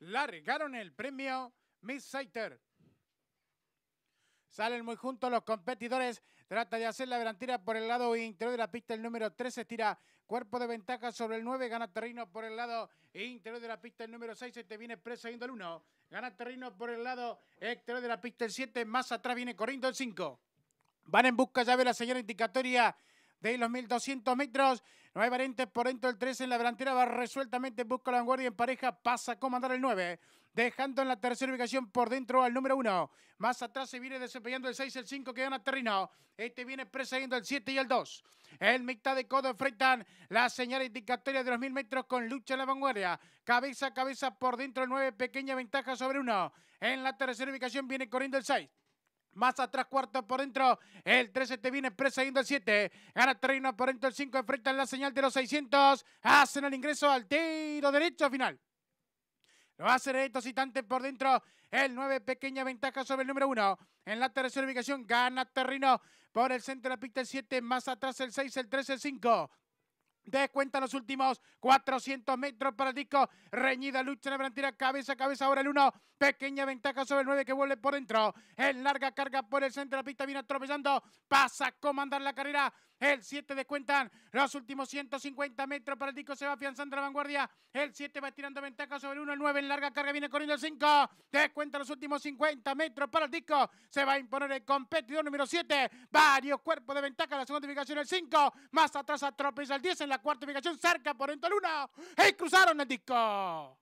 largaron el premio Miss Saiter. Salen muy juntos los competidores. Trata de hacer la delantera por el lado interior de la pista. El número 13 tira cuerpo de ventaja sobre el 9. Gana terreno por el lado interior de la pista. El número 6 se te viene preso yendo el 1. Gana terreno por el lado exterior de la pista. El 7 más atrás viene corriendo el 5. Van en busca ya de la señora indicatoria de los 1200 metros. No hay variantes por dentro del 13 en la delantera. Va resueltamente, busca la vanguardia en pareja. Pasa a comandar el 9. Dejando en la tercera ubicación por dentro al número 1. Más atrás se viene desempeñando el 6, el 5 que gana terreno. Este viene precediendo el 7 y el 2. El mitad de codo enfrentan la señal indicatoria de los 1000 metros con lucha en la vanguardia. Cabeza a cabeza por dentro del 9. Pequeña ventaja sobre 1. En la tercera ubicación viene corriendo el 6. Más atrás, cuarto por dentro. El 13 te viene perseguiendo el 7. Gana terreno por dentro el 5. Enfrentan la señal de los 600. Hacen el ingreso al tiro derecho final. Lo hace estos Citante por dentro. El 9, pequeña ventaja sobre el número 1. En la tercera ubicación gana Terreno Por el centro de la pista el 7. Más atrás el 6, el 13, el 5 cuenta los últimos 400 metros para el disco. Reñida lucha en la plantilla, Cabeza a cabeza. Ahora el uno. Pequeña ventaja sobre el 9 que vuelve por dentro. En larga carga por el centro de la pista. Viene atropellando. Pasa a comandar la carrera. El 7 descuentan los últimos 150 metros para el disco. Se va afianzando la vanguardia. El 7 va tirando ventaja sobre el 1. El 9 en larga carga viene corriendo el 5. Descuentan los últimos 50 metros para el disco. Se va a imponer el competidor número 7. Varios cuerpos de ventaja. La segunda ubicación el 5. Más atrás atropella el 10. En la cuarta ubicación cerca por dentro el 1. Y cruzaron el disco.